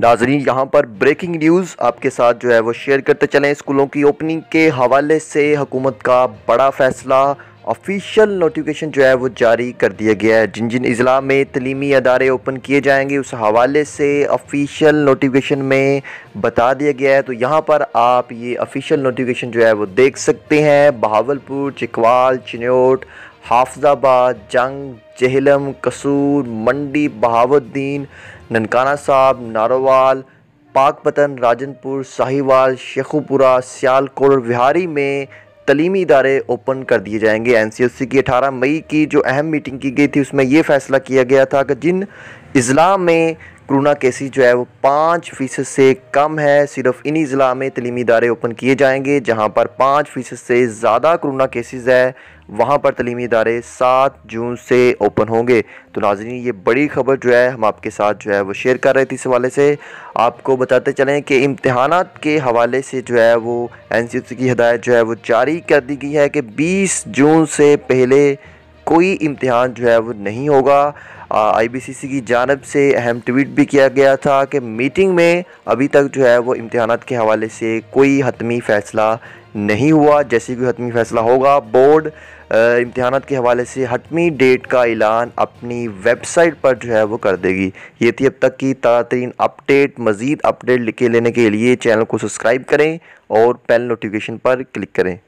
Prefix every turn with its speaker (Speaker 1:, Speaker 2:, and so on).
Speaker 1: नाजरीन यहाँ पर ब्रेकिंग न्यूज़ आपके साथ जो है वो शेयर करते चलें स्कूलों की ओपनिंग के हवाले से हुकूमत का बड़ा फैसला ऑफिशियल नोटिफिकेशन जो है वो जारी कर दिया गया है जिन जिन अज़ला में तलीमी अदारे ओपन किए जाएंगे उस हवाले से ऑफिशियल नोटिफिकेशन में बता दिया गया है तो यहाँ पर आप ये ऑफिशियल नोटिफिकेशन जो है वो देख सकते हैं बहावलपुर चिकवाल चिनोट हाफजाबाद जंग जहलम कसूर मंडी बहावुद्दीन ननकाना साहब नारोवाल पाकपतन राजनपुर साहिवाल शेखुपुरा सियालकोट और बिहारी में तलीमी इदारे ओपन कर दिए जाएंगे एन की 18 मई की जो अहम मीटिंग की गई थी उसमें ये फैसला किया गया था कि जिन अजला में कोरोना केसेस जो है वो पाँच फ़ीसद से कम है सिर्फ इन्हीं ज़िला में तलीमी इदारे ओपन किए जाएंगे जहाँ पर पाँच फ़ीसद से ज़्यादा कोरोना केसेस है वहाँ पर तलीमी इदारे सात जून से ओपन होंगे तो नाजरीन ये बड़ी खबर जो है हम आपके साथ जो है वो शेयर कर रहे थे इस हवाले से आपको बताते चलें कि इम्तहान के हवाले से जो है वो एन की हदायत जो है वो जारी कर दी गई है कि बीस जून से पहले कोई इम्तहान जो है वो नहीं होगा आईबीसीसी की जानब से अहम ट्वीट भी किया गया था कि मीटिंग में अभी तक जो है वो इम्तहान के हवाले से कोई हतमी फ़ैसला नहीं हुआ जैसे कोई हतमी फ़ैसला होगा बोर्ड इम्तहान के हवाले से हतमी डेट का ऐलान अपनी वेबसाइट पर जो है वो कर देगी ये थी अब तक की ताज़ा तरीन अपडेट मज़ीद अपडेट लिखे लेने के लिए चैनल को सब्सक्राइब करें और पेल नोटिफिकेशन पर क्लिक करें